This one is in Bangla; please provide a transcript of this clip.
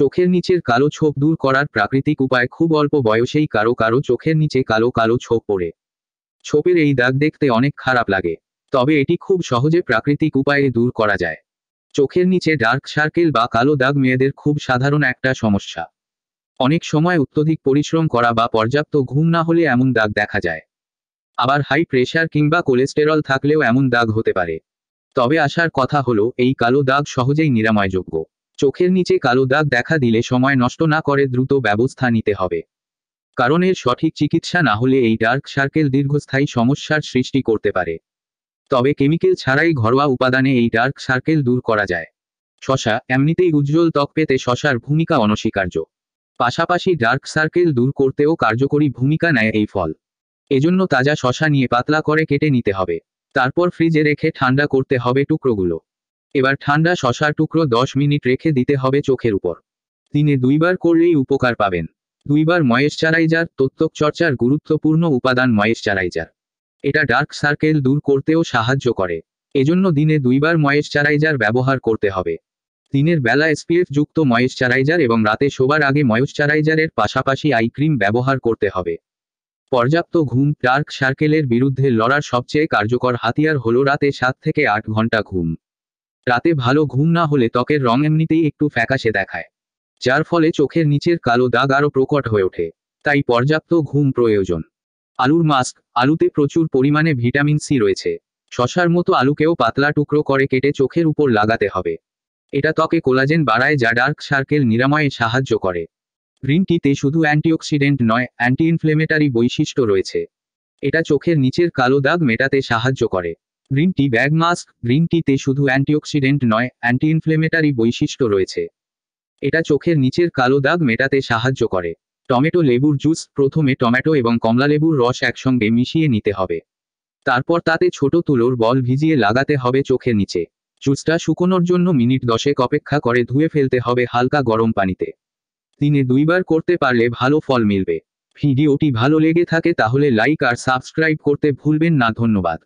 চোখের নিচের কালো ছোপ দূর করার প্রাকৃতিক উপায় খুব অল্প বয়সেই কারো কারো চোখের নিচে কালো কালো ছোপ পড়ে ছোপের এই দাগ দেখতে অনেক খারাপ লাগে তবে এটি খুব সহজে প্রাকৃতিক উপায়ে দূর করা যায় চোখের নিচে ডার্ক সার্কেল বা কালো দাগ মেয়েদের খুব সাধারণ একটা সমস্যা অনেক সময় অত্যধিক পরিশ্রম করা বা পর্যাপ্ত ঘুম না হলে এমন দাগ দেখা যায় আবার হাই প্রেশার কিংবা কোলেস্টেরল থাকলেও এমন দাগ হতে পারে তবে আসার কথা হলো এই কালো দাগ সহজেই নিরাময়যোগ্য চোখের নিচে কালো দাগ দেখা দিলে সময় নষ্ট না করে দ্রুত ব্যবস্থা নিতে হবে কারণের সঠিক চিকিৎসা না হলে এই ডার্ক সার্কেল দীর্ঘস্থায়ী সমস্যার সৃষ্টি করতে পারে তবে কেমিক্যাল ছাড়াই ঘরোয়া উপাদানে এই ডার্ক সার্কেল দূর করা যায় শশা এমনিতেই উজ্জ্বল ত্বক পেতে শশার ভূমিকা অনস্বীকার্য পাশাপাশি ডার্ক সার্কেল দূর করতেও কার্যকরী ভূমিকা নেয় এই ফল এজন্য তাজা শশা নিয়ে পাতলা করে কেটে নিতে হবে তারপর ফ্রিজে রেখে ঠান্ডা করতে হবে টুকরোগুলো এবার ঠান্ডা শশার টুকরো দশ মিনিট রেখে দিতে হবে চোখের উপর দিনে দুইবার করলেই উপকার পাবেন দুইবার ময়েশ্চারাইজার তত্ত্বক চর্চার গুরুত্বপূর্ণ উপাদান ময়েশ্চারাইজার এটা ডার্ক সার্কেল দূর করতেও সাহায্য করে এজন্য দিনে দুইবার ময়েশ্চারাইজার ব্যবহার করতে হবে দিনের বেলা এসপিএফ যুক্ত ময়েশ্চারাইজার এবং রাতে শোবার আগে ময়েশ্চারাইজারের পাশাপাশি আই ক্রিম ব্যবহার করতে হবে পর্যাপ্ত ঘুম ডার্ক সার্কেলের বিরুদ্ধে লড়ার সবচেয়ে কার্যকর হাতিয়ার হল রাতে সাত থেকে আট ঘন্টা ঘুম রাতে ভালো ঘুম না হলে ত্বকের রং এমনিতেই একটু ফ্যাকাশে দেখায় যার ফলে চোখের নিচের কালো দাগ আরও প্রকট হয়ে ওঠে তাই পর্যাপ্ত ঘুম প্রয়োজন আলুর মাস্ক আলুতে প্রচুর পরিমাণে ভিটামিন সি রয়েছে শশার মতো আলুকেও পাতলা টুকরো করে কেটে চোখের উপর লাগাতে হবে এটা ত্বকে কোলাজেন বাড়ায় যা ডার্ক সার্কেল নিরাময়ে সাহায্য করে গ্রিন টিতে শুধু অ্যান্টিঅক্সিডেন্ট নয় অ্যান্টি ইনফ্লেমেটারি বৈশিষ্ট্য রয়েছে এটা চোখের নিচের কালো দাগ মেটাতে সাহায্য করে green tea bag mask green টিতে শুধু অ্যান্টিঅক্সিডেন্ট নয় অ্যান্টি ইনফ্লেমেটারি বৈশিষ্ট্য রয়েছে এটা চোখের নিচের কালো দাগ মেটাতে সাহায্য করে টমেটো লেবুর জুস প্রথমে টমেটো এবং কমলালেবুর রস একসঙ্গে মিশিয়ে নিতে হবে তারপর তাতে ছোট তুলোর বল ভিজিয়ে লাগাতে হবে চোখের নিচে জুসটা শুকোনোর জন্য মিনিট দশেক অপেক্ষা করে ধুয়ে ফেলতে হবে হালকা গরম পানিতে দিনে দুইবার করতে পারলে ভালো ফল মিলবে ভিডিওটি ভালো লেগে থাকে তাহলে লাইক আর সাবস্ক্রাইব করতে ভুলবেন না ধন্যবাদ